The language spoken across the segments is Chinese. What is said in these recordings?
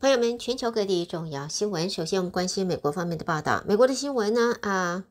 朋友们，全球各地重要新闻。首先，我们关心美国方面的报道。美国的新闻呢？啊，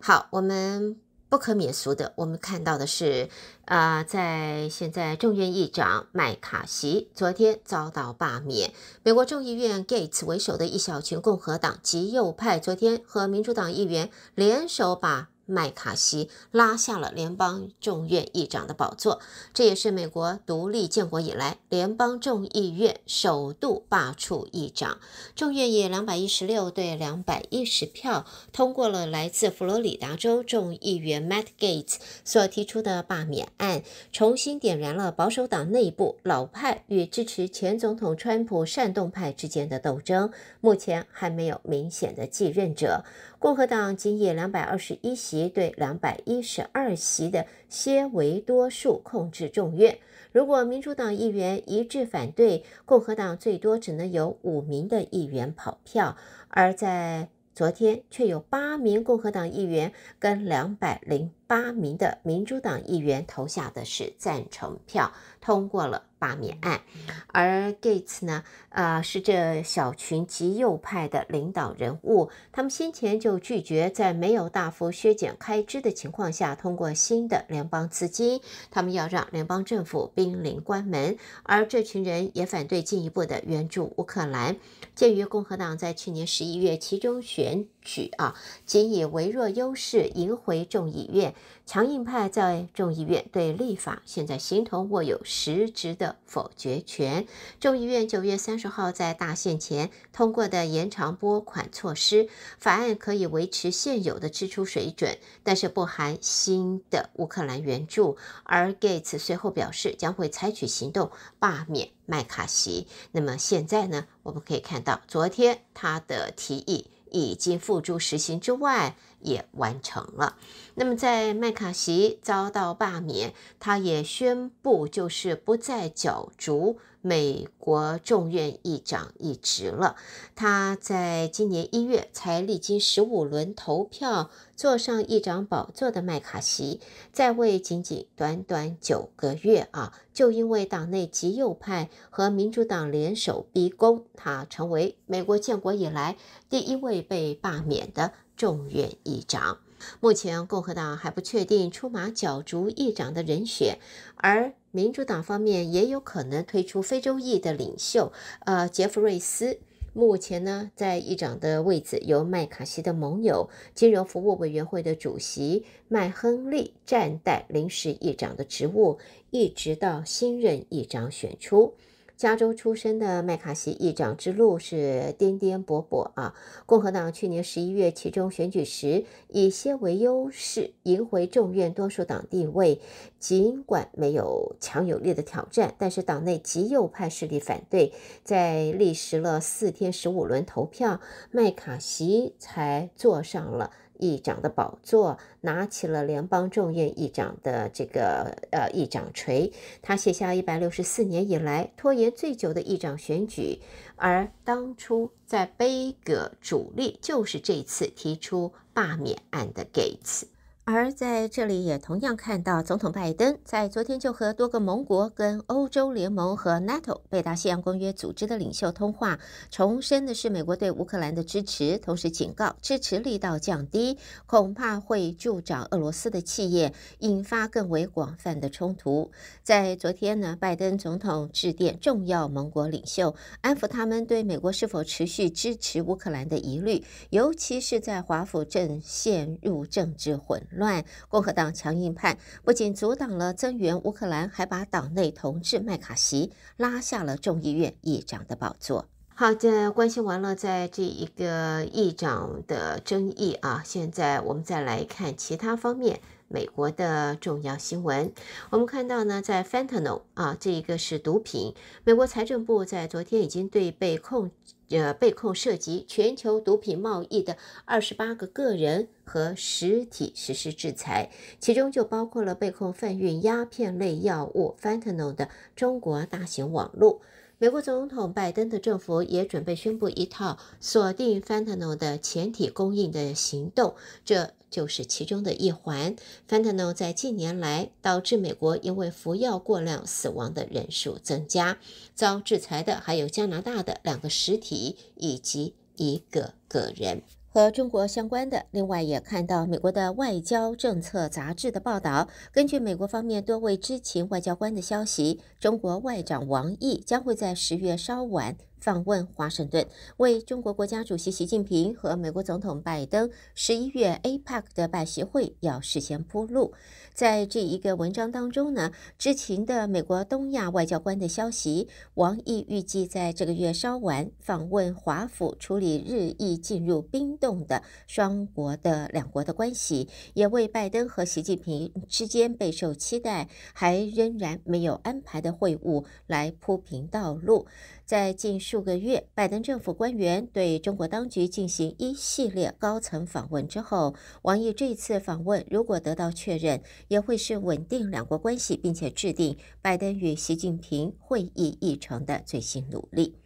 好，我们不可免俗的，我们看到的是，啊，在现在众议院议长麦卡锡昨天遭到罢免。美国众议院 Gates 为首的一小群共和党极右派，昨天和民主党议员联手把。麦卡锡拉下了联邦众议长的宝座，这也是美国独立建国以来联邦众议院首度罢黜议长。众议院两百一十六对两百一十票通过了来自佛罗里达州众议员 Matt Gates 所提出的罢免案，重新点燃了保守党内部老派与支持前总统川普煽动派之间的斗争。目前还没有明显的继任者。共和党仅以两百二十一席对两百一十二席的些为多数控制众院。如果民主党议员一致反对，共和党最多只能有五名的议员跑票；而在昨天，却有八名共和党议员跟两百零。八名的民主党议员投下的是赞成票，通过了罢免案。而 Gates 呢，呃，是这小群极右派的领导人物，他们先前就拒绝在没有大幅削减开支的情况下通过新的联邦资金，他们要让联邦政府濒临关门。而这群人也反对进一步的援助乌克兰。鉴于共和党在去年十一月其中选。举啊，仅以微弱优势赢回众议院。强硬派在众议院对立法现在形同握有实质的否决权。众议院九月三十号在大限前通过的延长拨款措施法案，可以维持现有的支出水准，但是不含新的乌克兰援助。而 Gates 随后表示将会采取行动罢免麦卡锡。那么现在呢？我们可以看到，昨天他的提议。已经付诸实行之外。也完成了。那么，在麦卡锡遭到罢免，他也宣布就是不再角逐美国众院议长一职了。他在今年一月才历经十五轮投票坐上议长宝座的麦卡锡，在位仅仅短短九个月啊，就因为党内极右派和民主党联手逼宫，他成为美国建国以来第一位被罢免的。众院议长目前共和党还不确定出马角逐议长的人选，而民主党方面也有可能推出非洲裔的领袖。呃，杰弗瑞斯目前呢，在议长的位置由麦卡锡的盟友金融服务委员会的主席麦亨利暂代临时议长的职务，一直到新任议长选出。加州出身的麦卡锡议长之路是颠颠簸簸啊！共和党去年十一月其中选举时以些为优势赢回众院多数党地位，尽管没有强有力的挑战，但是党内极右派势力反对，在历时了四天十五轮投票，麦卡锡才坐上了。议长的宝座，拿起了联邦众院议长的这个呃议长锤，他写下一百六十四年以来拖延最久的议长选举，而当初在贝格主力就是这次提出罢免案的 Gates。而在这里也同样看到，总统拜登在昨天就和多个盟国、跟欧洲联盟和 NATO 北大西洋公约组织的领袖通话，重申的是美国对乌克兰的支持，同时警告支持力道降低恐怕会助长俄罗斯的企业，引发更为广泛的冲突。在昨天呢，拜登总统致电重要盟国领袖，安抚他们对美国是否持续支持乌克兰的疑虑，尤其是在华府正陷入政治混。乱，共和党强硬派不仅阻挡了增援乌克兰，还把党内同志麦卡锡拉下了众议院议长的宝座。好，的，关心完了，在这一个议长的争议啊，现在我们再来看其他方面美国的重要新闻。我们看到呢，在 Fentanyl 啊，这一个是毒品，美国财政部在昨天已经对被控。呃，被控涉及全球毒品贸易的二十八个个人和实体实施制裁，其中就包括了被控贩运鸦片类药物 fentanyl 的中国大型网络。美国总统拜登的政府也准备宣布一套锁定 fentanyl 的前体供应的行动，这就是其中的一环。fentanyl 在近年来导致美国因为服药过量死亡的人数增加。遭制裁的还有加拿大的两个实体以及一个个人。和中国相关的，另外也看到美国的《外交政策》杂志的报道，根据美国方面多位知情外交官的消息，中国外长王毅将会在十月稍晚。访问华盛顿，为中国国家主席习近平和美国总统拜登十一月 APEC 的拜协会要事先铺路。在这一个文章当中呢，知情的美国东亚外交官的消息，王毅预计在这个月稍晚访问华府，处理日益进入冰冻的双国的两国的关系，也为拜登和习近平之间备受期待还仍然没有安排的会晤来铺平道路。在近数个月，拜登政府官员对中国当局进行一系列高层访问之后，王毅这次访问如果得到确认，也会是稳定两国关系并且制定拜登与习近平会议议程的最新努力。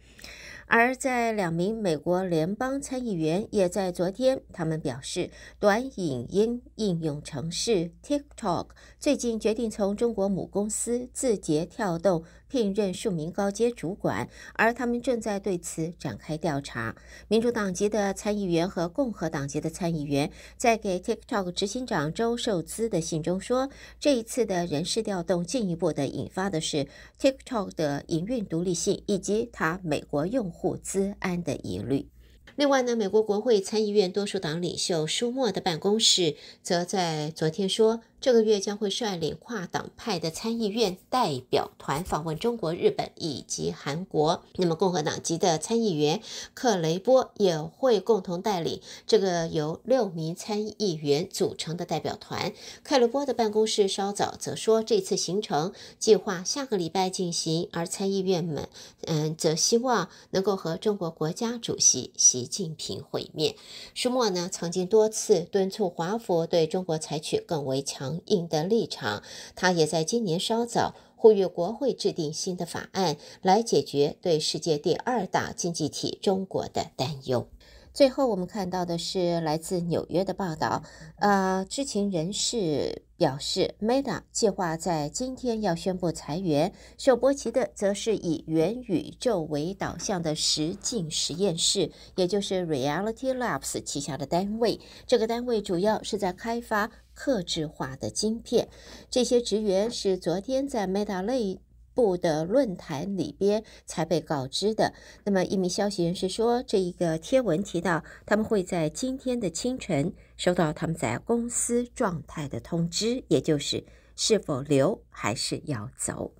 而在两名美国联邦参议员也在昨天，他们表示，短影音应用程式 TikTok 最近决定从中国母公司字节跳动。聘任数名高阶主管，而他们正在对此展开调查。民主党籍的参议员和共和党籍的参议员在给 TikTok 执行长周受资的信中说，这一次的人事调动进一步的引发的是 TikTok 的营运独立性以及它美国用户资安的疑虑。另外呢，美国国会参议院多数党领袖舒默的办公室则在昨天说。这个月将会率领跨党派的参议院代表团访问中国、日本以及韩国。那么，共和党籍的参议员克雷波也会共同带领这个由六名参议员组成的代表团。克雷波的办公室稍早则说，这次行程计划下个礼拜进行，而参议院们，嗯，则希望能够和中国国家主席习近平会面。舒默呢，曾经多次敦促华府对中国采取更为强。强硬的立场，他也在今年稍早呼吁国会制定新的法案来解决对世界第二大经济体中国的担忧。最后，我们看到的是来自纽约的报道，呃，知情人士表示，Meta 计划在今天要宣布裁员，首波起的则是以元宇宙为导向的实境实验室，也就是 Reality Labs 旗下的单位。这个单位主要是在开发。刻制化的晶片，这些职员是昨天在 Meta 内部的论坛里边才被告知的。那么，一名消息人士说，这一个贴文提到，他们会在今天的清晨收到他们在公司状态的通知，也就是是否留还是要走。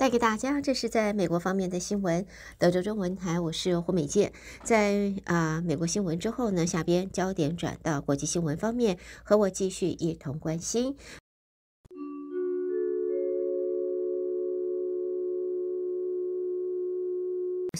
带给大家，这是在美国方面的新闻。德州中文台，我是胡美健。在啊，美国新闻之后呢，下边焦点转到国际新闻方面，和我继续一同关心。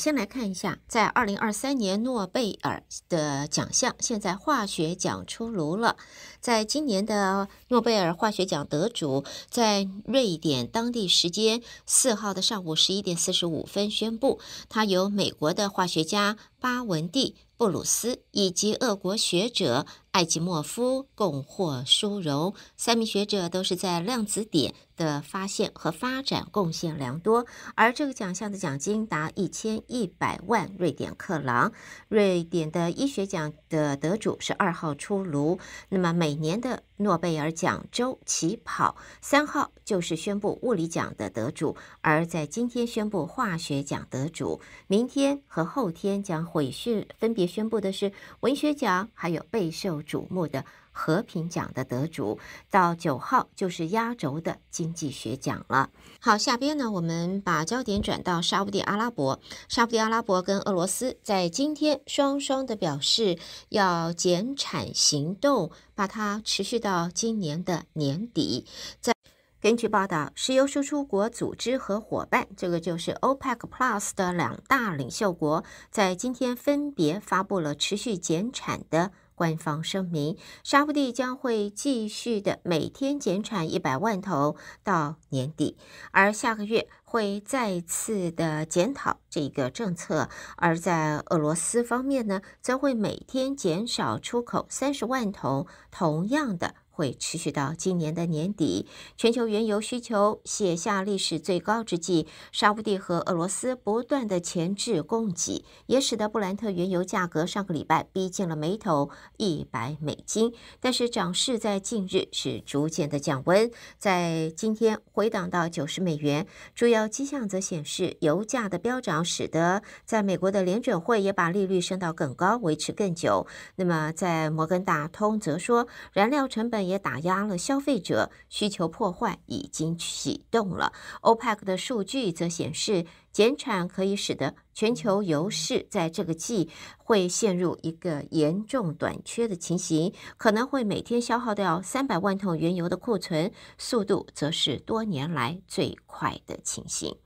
先来看一下，在二零二三年诺贝尔的奖项，现在化学奖出炉了。在今年的诺贝尔化学奖得主，在瑞典当地时间四号的上午十一点四十五分宣布，他由美国的化学家巴文蒂。布鲁斯以及俄国学者艾吉莫夫共获殊荣，三名学者都是在量子点的发现和发展贡献良多。而这个奖项的奖金达一千一百万瑞典克朗。瑞典的医学奖的得主是二号出炉。那么每年的。诺贝尔奖周起跑，三号就是宣布物理奖的得主，而在今天宣布化学奖得主，明天和后天将会是分别宣布的是文学奖，还有备受瞩目的。和平奖的得主到九号就是压轴的经济学奖了。好，下边呢，我们把焦点转到沙地阿拉伯。沙地阿拉伯跟俄罗斯在今天双双的表示要减产行动，把它持续到今年的年底。在根据报道，石油输出国组织和伙伴，这个就是 OPEC Plus 的两大领袖国，在今天分别发布了持续减产的。官方声明，沙布地将会继续的每天减产一百万头到年底，而下个月会再次的检讨这个政策。而在俄罗斯方面呢，则会每天减少出口三十万头，同样的。会持续到今年的年底，全球原油需求写下历史最高之际，沙地和俄罗斯不断的前置供给，也使得布兰特原油价格上个礼拜逼近了每桶一百美金。但是涨势在近日是逐渐的降温，在今天回档到九十美元。主要迹象则显示，油价的飙涨使得在美国的联准会也把利率升到更高，维持更久。那么在摩根大通则说，燃料成本。也打压了消费者需求，破坏已经启动了。OPEC 的数据则显示，减产可以使得全球油市在这个季会陷入一个严重短缺的情形，可能会每天消耗掉三百万桶原油的库存，速度则是多年来最快的情形。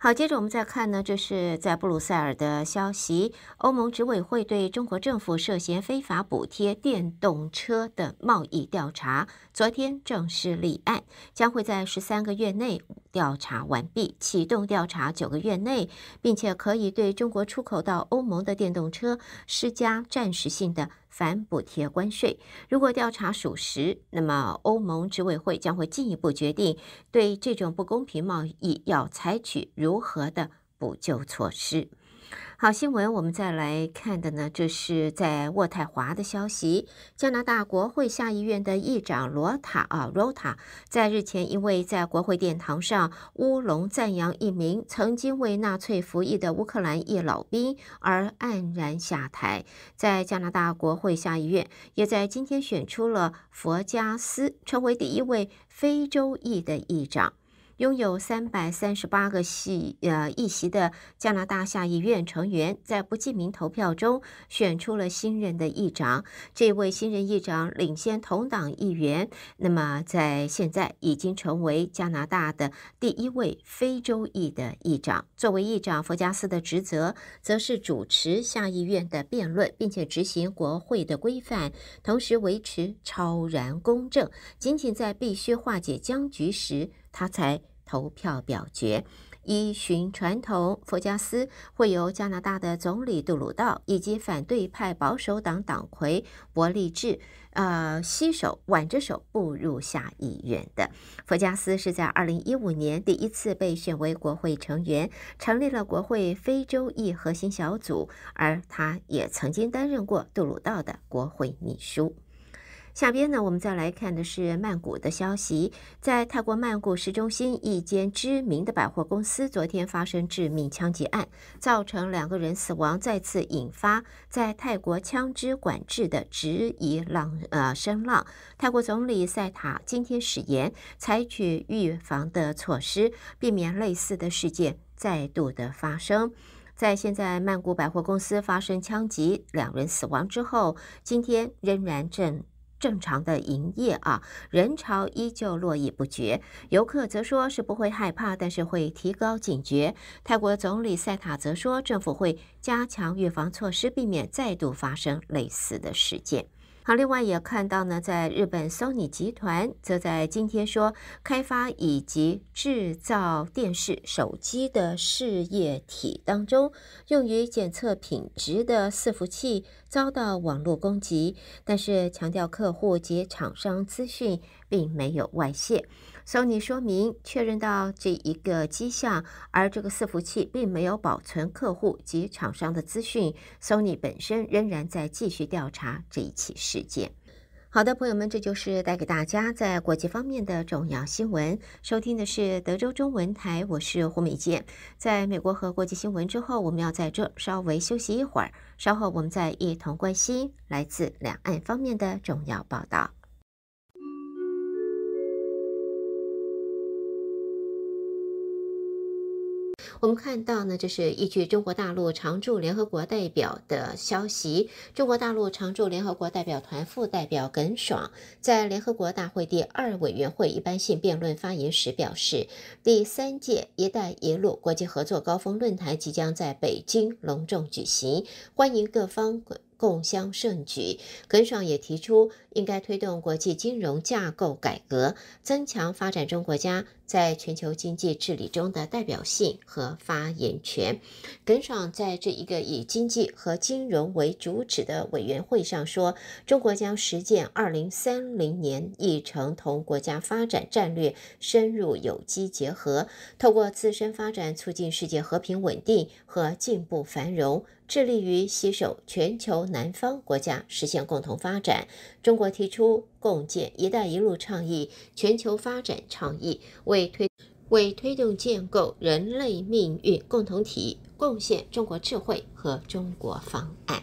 好，接着我们再看呢，这是在布鲁塞尔的消息，欧盟执委会对中国政府涉嫌非法补贴电动车的贸易调查，昨天正式立案，将会在十三个月内。调查完毕，启动调查九个月内，并且可以对中国出口到欧盟的电动车施加暂时性的反补贴关税。如果调查属实，那么欧盟执委会将会进一步决定对这种不公平贸易要采取如何的补救措施。好，新闻，我们再来看的呢，这是在渥太华的消息。加拿大国会下议院的议长罗塔啊，罗塔在日前因为在国会殿堂上乌龙赞扬一名曾经为纳粹服役的乌克兰裔老兵而黯然下台。在加拿大国会下议院，也在今天选出了佛加斯成为第一位非洲裔的议长。拥有三百三十八个席，呃，议席的加拿大下议院成员在不记名投票中选出了新任的议长。这位新任议长领先同党议员。那么，在现在已经成为加拿大的第一位非洲裔的议长。作为议长，佛加斯的职责则是主持下议院的辩论，并且执行国会的规范，同时维持超然公正。仅仅在必须化解僵局时。他才投票表决。依循传统，佛加斯会由加拿大的总理杜鲁道以及反对派保守党党魁伯利治，呃，携手挽着手步入下议院的。佛加斯是在2015年第一次被选为国会成员，成立了国会非洲裔核心小组，而他也曾经担任过杜鲁道的国会秘书。下边呢，我们再来看的是曼谷的消息。在泰国曼谷市中心一间知名的百货公司，昨天发生致命枪击案，造成两个人死亡，再次引发在泰国枪支管制的质疑浪呃声浪。泰国总理赛塔今天誓言采取预防的措施，避免类似的事件再度的发生。在现在曼谷百货公司发生枪击，两人死亡之后，今天仍然正。正常的营业啊，人潮依旧络绎不绝。游客则说，是不会害怕，但是会提高警觉。泰国总理塞塔则说，政府会加强预防措施，避免再度发生类似的事件。好，另外也看到呢，在日本，Sony 集团则在今天说，开发以及制造电视、手机的事业体当中，用于检测品质的伺服器遭到网络攻击，但是强调客户及厂商资讯并没有外泄。Sony 说明确认到这一个迹象，而这个伺服器并没有保存客户及厂商的资讯。Sony 本身仍然在继续调查这一起事件。好的，朋友们，这就是带给大家在国际方面的重要新闻。收听的是德州中文台，我是胡美剑。在美国和国际新闻之后，我们要在这稍微休息一会儿，稍后我们再一同关心来自两岸方面的重要报道。我们看到呢，这是依据中国大陆常驻联合国代表的消息，中国大陆常驻联合国代表团副代表耿爽在联合国大会第二委员会一般性辩论发言时表示，第三届“一带一路”国际合作高峰论坛即将在北京隆重举行，欢迎各方。共襄盛举。耿爽也提出，应该推动国际金融架构改革，增强发展中国家在全球经济治理中的代表性和发言权。耿爽在这一个以经济和金融为主旨的委员会上说：“中国将实践‘二零三零年议程’同国家发展战略深入有机结合，通过自身发展促进世界和平稳定和进步繁荣。”致力于携手全球南方国家实现共同发展。中国提出共建“一带一路”倡议、全球发展倡议，为推为推动建构人类命运共同体贡献中国智慧和中国方案。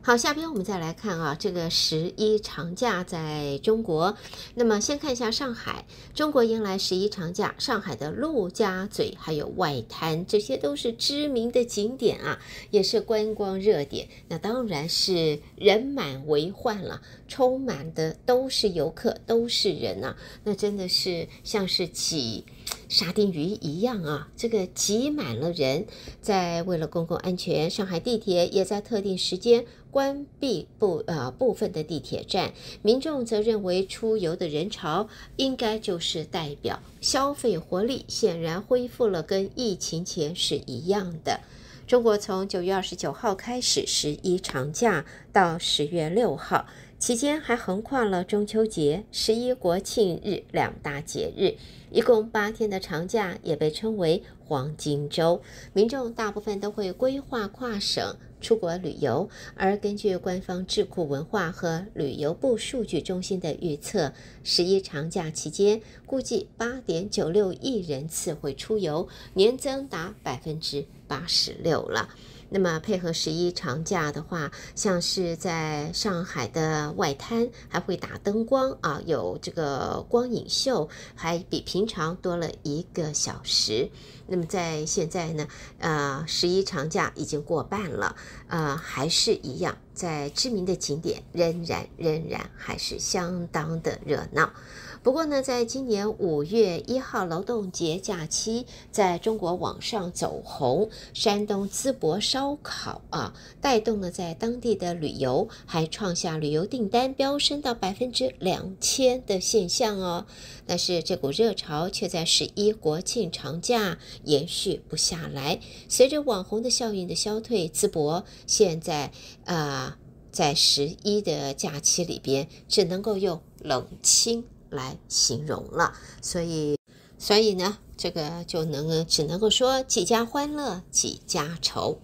好，下边我们再来看啊，这个十一长假在中国。那么先看一下上海，中国迎来十一长假，上海的陆家嘴还有外滩，这些都是知名的景点啊，也是观光热点。那当然是人满为患了，充满的都是游客，都是人呐，那真的是像是挤。沙丁鱼一样啊，这个挤满了人。在为了公共安全，上海地铁也在特定时间关闭部呃部分的地铁站。民众则认为，出游的人潮应该就是代表消费活力，显然恢复了跟疫情前是一样的。中国从九月二十九号开始十一长假到十月六号。期间还横跨了中秋节、十一国庆日两大节日，一共八天的长假也被称为黄金周。民众大部分都会规划跨省出国旅游，而根据官方智库文化和旅游部数据中心的预测，十一长假期间估计八点九六亿人次会出游，年增达百分之八十六了。那么配合十一长假的话，像是在上海的外滩还会打灯光啊，有这个光影秀，还比平常多了一个小时。那么在现在呢，呃，十一长假已经过半了，呃，还是一样，在知名的景点仍然仍然还是相当的热闹。不过呢，在今年五月一号劳动节假期，在中国网上走红，山东淄博烧烤啊，带动了在当地的旅游，还创下旅游订单飙升到百分之两千的现象哦。但是这股热潮却在十一国庆长假延续不下来，随着网红的效应的消退，淄博现在啊，在十一的假期里边，只能够用冷清。来形容了，所以，所以呢，这个就能只能够说几家欢乐几家愁。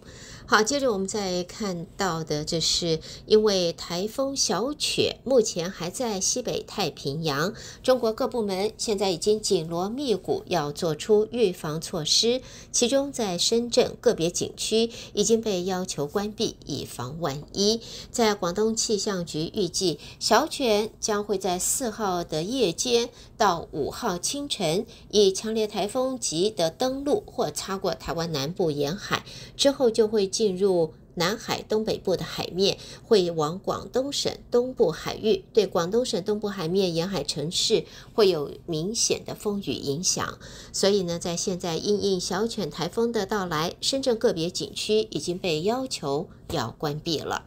好，接着我们再看到的，就是因为台风小犬目前还在西北太平洋，中国各部门现在已经紧锣密鼓要做出预防措施，其中在深圳个别景区已经被要求关闭，以防万一。在广东气象局预计，小犬将会在四号的夜间到五号清晨以强烈台风级的登陆或擦过台湾南部沿海，之后就会。进入南海东北部的海面，会往广东省东部海域，对广东省东部海面沿海城市会有明显的风雨影响。所以呢，在现在因应小犬台风的到来，深圳个别景区已经被要求要关闭了。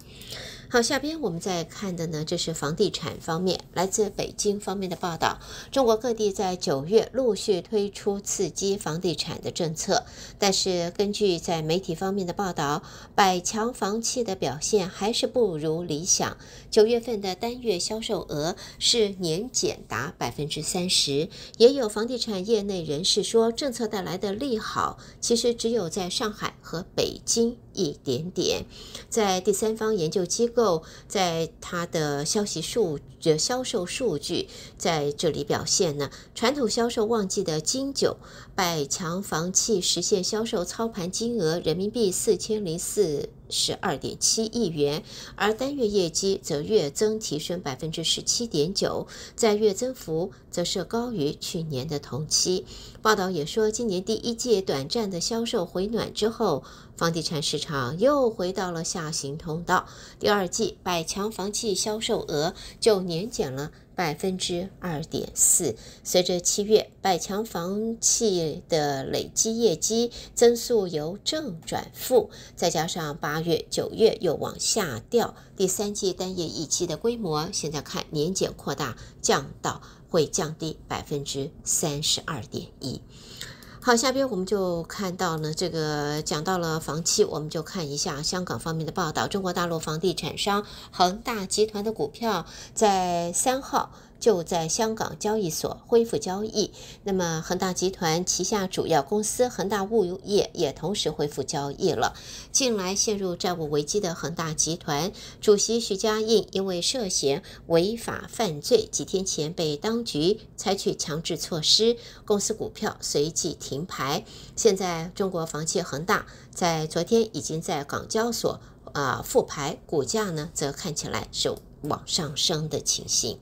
好，下边我们再看的呢，这是房地产方面来自北京方面的报道。中国各地在九月陆续推出刺激房地产的政策，但是根据在媒体方面的报道，百强房企的表现还是不如理想。九月份的单月销售额是年减达百分之三十。也有房地产业内人士说，政策带来的利好其实只有在上海和北京。一点点，在第三方研究机构，在它的消息数的销售数据在这里表现呢？传统销售旺季的金九，百强房企实现销售操盘金额人民币四千零四。十二点七亿元，而单月业绩则月增提升百分之十七点九，在月增幅则是高于去年的同期。报道也说，今年第一季短暂的销售回暖之后，房地产市场又回到了下行通道。第二季百强房企销售额就年减了。百分之二点四，随着七月百强房企的累积业绩增速由正转负，再加上八月、九月又往下掉，第三季单业预期的规模现在看年减扩大，降到会降低百分之三十二点一。好，下边我们就看到呢，这个讲到了房企，我们就看一下香港方面的报道。中国大陆房地产商恒大集团的股票在三号。就在香港交易所恢复交易，那么恒大集团旗下主要公司恒大物业也同时恢复交易了。近来陷入债务危机的恒大集团主席许家印因为涉嫌违法犯罪，几天前被当局采取强制措施，公司股票随即停牌。现在中国房企恒大在昨天已经在港交所啊复牌，股价呢则看起来是。往上升的情形。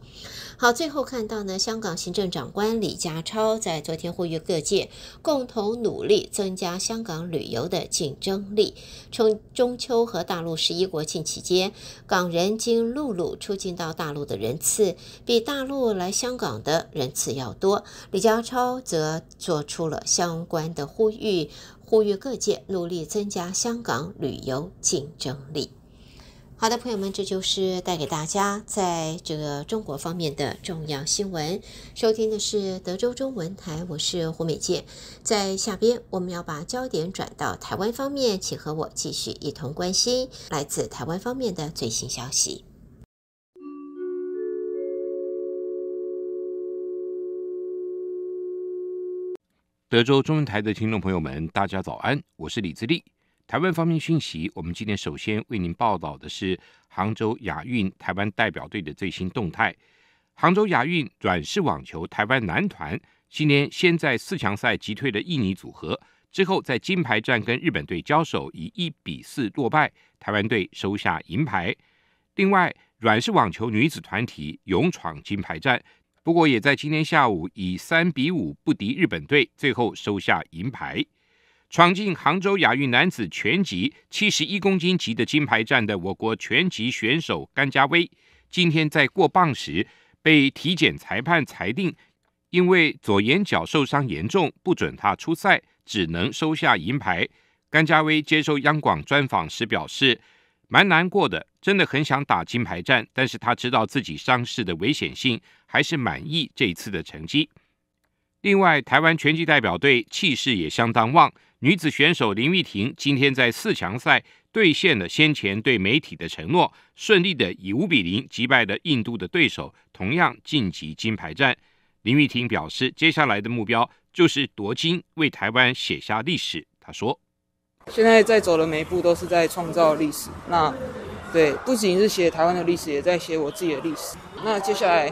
好，最后看到呢，香港行政长官李家超在昨天呼吁各界共同努力，增加香港旅游的竞争力。从中秋和大陆十一国庆期间，港人经陆路出境到大陆的人次，比大陆来香港的人次要多。李家超则做出了相关的呼吁，呼吁各界努力增加香港旅游竞争力。好的，朋友们，这就是带给大家在这个中国方面的重要新闻。收听的是德州中文台，我是胡美健。在下边，我们要把焦点转到台湾方面，请和我继续一同关心来自台湾方面的最新消息。德州中文台的听众朋友们，大家早安，我是李自立。台湾方面讯息，我们今天首先为您报道的是杭州亚运台湾代表队的最新动态。杭州亚运软式网球台湾男团今天先在四强赛击退了印尼组合，之后在金牌战跟日本队交手，以一比四落败，台湾队收下银牌。另外，软式网球女子团体勇闯金牌战，不过也在今天下午以三比五不敌日本队，最后收下银牌。闯进杭州亚运男子拳击七十一公斤级的金牌战的我国拳击选手甘家威，今天在过磅时被体检裁判裁定，因为左眼角受伤严重，不准他出赛，只能收下银牌。甘家威接受央广专访时表示，蛮难过的，真的很想打金牌战，但是他知道自己伤势的危险性，还是满意这次的成绩。另外，台湾拳击代表队气势也相当旺。女子选手林玉婷今天在四强赛兑现了先前对媒体的承诺，顺利的以五比零击败了印度的对手，同样晋级金牌战。林玉婷表示，接下来的目标就是夺金，为台湾写下历史。她说：“现在在走的每一步都是在创造历史，那对不仅是写台湾的历史，也在写我自己的历史。那接下来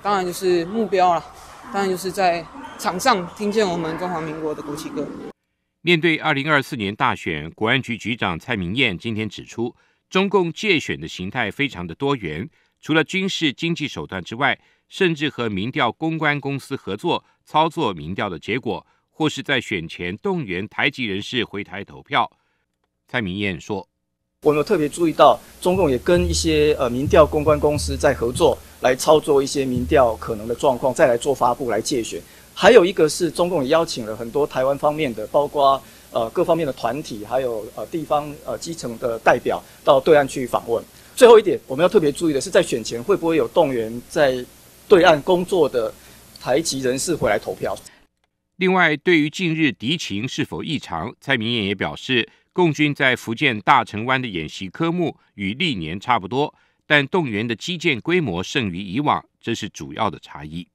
当然就是目标了，当然就是在场上听见我们中华民国的国旗歌。”面对二零二四年大选，国安局局长蔡明燕今天指出，中共借选的形态非常的多元，除了军事经济手段之外，甚至和民调公关公司合作操作民调的结果，或是在选前动员台籍人士回台投票。蔡明燕说：“我们有特别注意到，中共也跟一些呃民调公关公司在合作，来操作一些民调可能的状况，再来做发布来借选。”还有一个是中共也邀请了很多台湾方面的，包括呃各方面的团体，还有呃地方呃基层的代表到对岸去访问。最后一点，我们要特别注意的是，在选前会不会有动员在对岸工作的台籍人士回来投票？另外，对于近日敌情是否异常，蔡明燕也表示，共军在福建大陈湾的演习科目与历年差不多，但动员的基建规模胜于以往，这是主要的差异。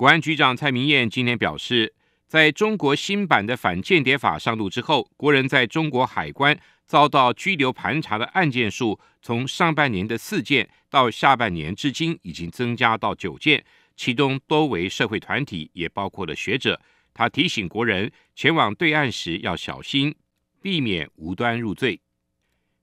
国安局长蔡明燕今天表示，在中国新版的反间谍法上路之后，国人在中国海关遭到拘留盘查的案件数，从上半年的四件到下半年至今已经增加到九件，其中多为社会团体，也包括了学者。他提醒国人前往对岸时要小心，避免无端入罪。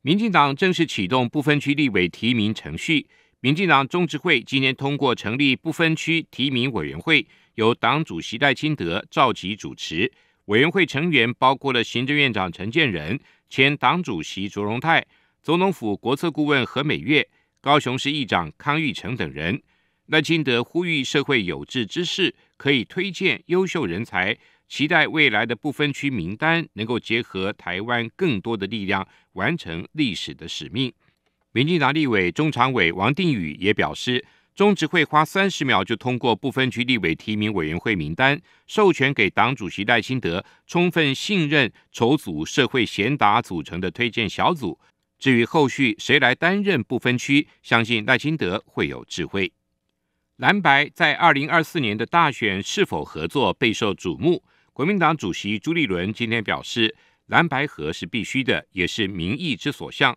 民进党正式启动不分区立委提名程序。民进党中执会今年通过成立不分区提名委员会，由党主席赖清德召集主持。委员会成员包括了行政院长陈建仁、前党主席卓荣泰、总统府国策顾问何美月、高雄市议长康裕成等人。赖清德呼吁社会有志之士可以推荐优秀人才，期待未来的不分区名单能够结合台湾更多的力量，完成历史的使命。民进党立委中常委王定宇也表示，中执会花三十秒就通过不分区立委提名委员会名单，授权给党主席赖清德充分信任筹组社会贤达组成的推荐小组。至于后续谁来担任不分区，相信赖清德会有智慧。蓝白在二零二四年的大选是否合作备受瞩目。国民党主席朱立伦今天表示，蓝白合是必须的，也是民意之所向。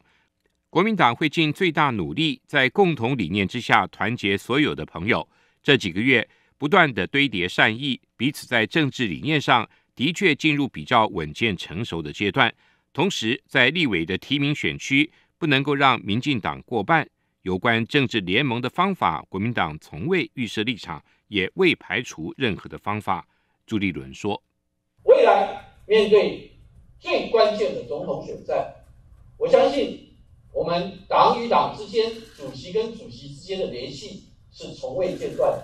国民党会尽最大努力，在共同理念之下团结所有的朋友。这几个月不断的堆叠善意，彼此在政治理念上的确进入比较稳健成熟的阶段。同时，在立委的提名选区，不能够让民进党过半。有关政治联盟的方法，国民党从未预设立场，也未排除任何的方法。朱立伦说：“未来面对最关键的总统选战，我相信。”我们党与党之间，主席跟主席之间的联系是从未间断。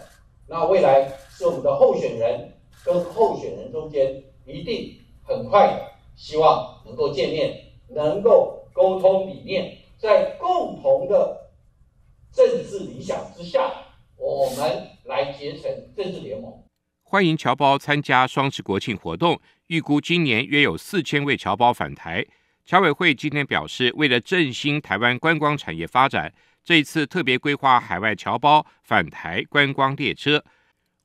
那未来是我们的候选人跟候选人中间，一定很快希望能够见面，能够沟通理念，在共同的政治理想之下，我们来结成政治联盟。欢迎侨胞参加双十国庆活动，预估今年约有四千位侨胞返台。侨委会今天表示，为了振兴台湾观光产业发展，这一次特别规划海外侨胞返台观光列车，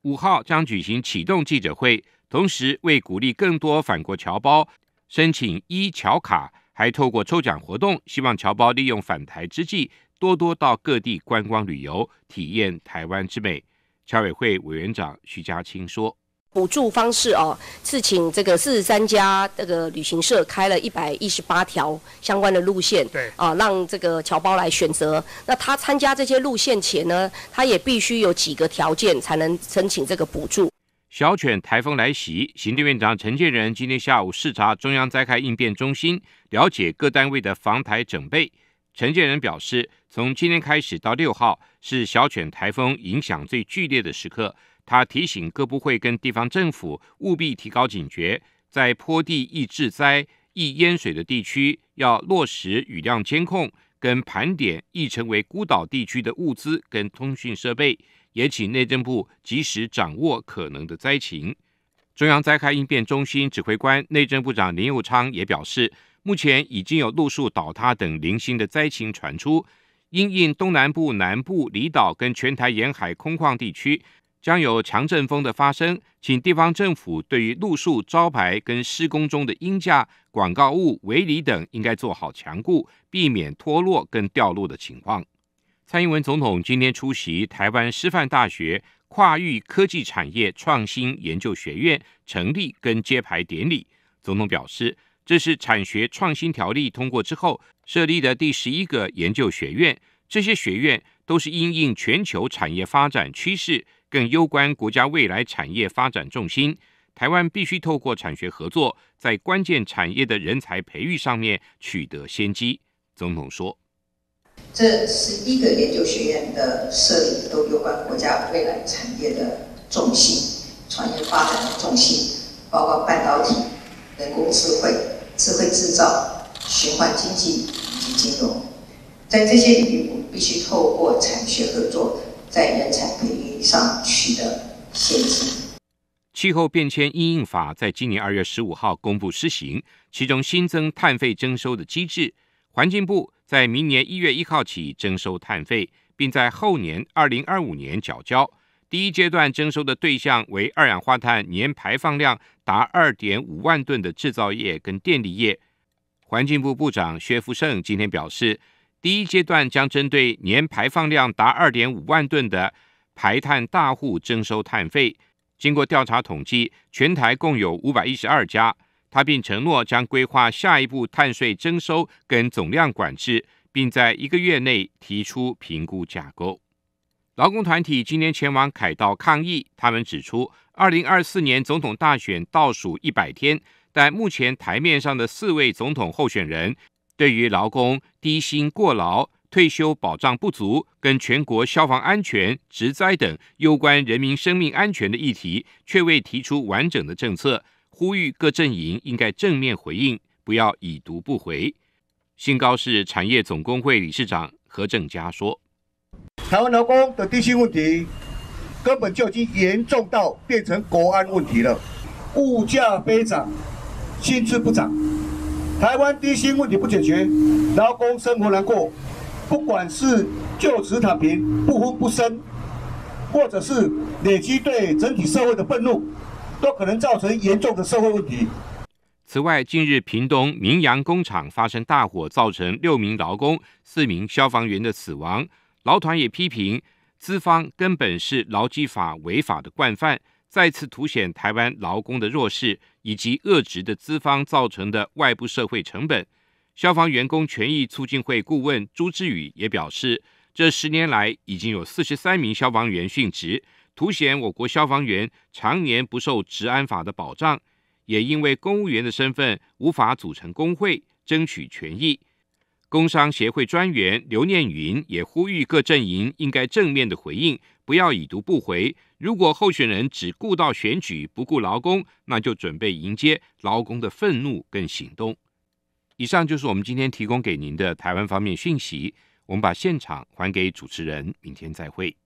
五号将举行启动记者会，同时为鼓励更多返国侨胞申请一侨卡，还透过抽奖活动，希望侨胞利用返台之际多多到各地观光旅游，体验台湾之美。侨委会委员长徐家清说。补助方式哦，是请这个四十三家这个旅行社开了一百一十八条相关的路线，对啊，让这个侨胞来选择。那他参加这些路线前呢，他也必须有几个条件才能申请这个补助。小犬台风来袭，行政院长陈建仁今天下午视察中央灾害应变中心，了解各单位的防台准备。陈建仁表示，从今天开始到六号是小犬台风影响最剧烈的时刻。他提醒各部会跟地方政府务必提高警觉，在坡地易致灾、易淹水的地区，要落实雨量监控跟盘点易成为孤岛地区的物资跟通讯设备，也请内政部及时掌握可能的灾情。中央灾害应变中心指挥官内政部长林佑昌也表示，目前已经有路树倒塌等零星的灾情传出，因应东南部南部离岛跟全台沿海空旷地区。将有强阵风的发生，请地方政府对于路树招牌跟施工中的阴架、广告物、围篱等，应该做好强固，避免脱落跟掉落的情况。蔡英文总统今天出席台湾师范大学跨域科技产业创新研究学院成立跟揭牌典礼，总统表示，这是产学创新条例通过之后设立的第十一个研究学院，这些学院都是因应全球产业发展趋势。更攸关国家未来产业发展重心，台湾必须透过产学合作，在关键产业的人才培育上面取得先机。总统说：“这十一个研究学院的设立都有关国家未来产业的重心、产业发展的重心，包括半导体、人工智慧、智慧制造、循环经济以及金融。在这些领域，我们必须透过产学合作。”在人才培育上取得成绩。气候变迁应应法在今年二月十五号公布施行，其中新增碳费征收的机制。环境部在明年一月一号起征收碳费，并在后年二零二五年缴交。第一阶段征收的对象为二氧化碳年排放量达二点五万吨的制造业跟电力业。环境部部长薛福盛今天表示。第一阶段将针对年排放量达二点五万吨的排碳大户征收碳费。经过调查统计，全台共有五百一十二家。他并承诺将规划下一步碳税征收跟总量管制，并在一个月内提出评估架构。劳工团体今年前往凯道抗议，他们指出，二零二四年总统大选倒数一百天，但目前台面上的四位总统候选人。对于劳工低薪过劳、退休保障不足，跟全国消防安全、职灾等攸关人民生命安全的议题，却未提出完整的政策，呼吁各阵营应该正面回应，不要已读不回。新高市产业总工会理事长何正佳说：“台湾劳工的低薪问题，根本就已经严重到变成国安问题了，物价飞涨，薪资不涨。”台湾低薪问题不解决，劳工生活难过。不管是就此躺平、不婚不生，或者是累积对整体社会的愤怒，都可能造成严重的社会问题。此外，近日屏东明阳工厂发生大火，造成六名劳工、四名消防员的死亡。劳团也批评资方根本是劳基法违法的惯犯。再次凸显台湾劳工的弱势，以及恶职的资方造成的外部社会成本。消防员工权益促进会顾问朱志宇也表示，这十年来已经有四十三名消防员殉职，凸显我国消防员常年不受治安法的保障，也因为公务员的身份无法组成工会争取权益。工商协会专员刘念云也呼吁各阵营应该正面的回应。不要已读不回。如果候选人只顾到选举，不顾劳工，那就准备迎接劳工的愤怒跟行动。以上就是我们今天提供给您的台湾方面讯息。我们把现场还给主持人，明天再会。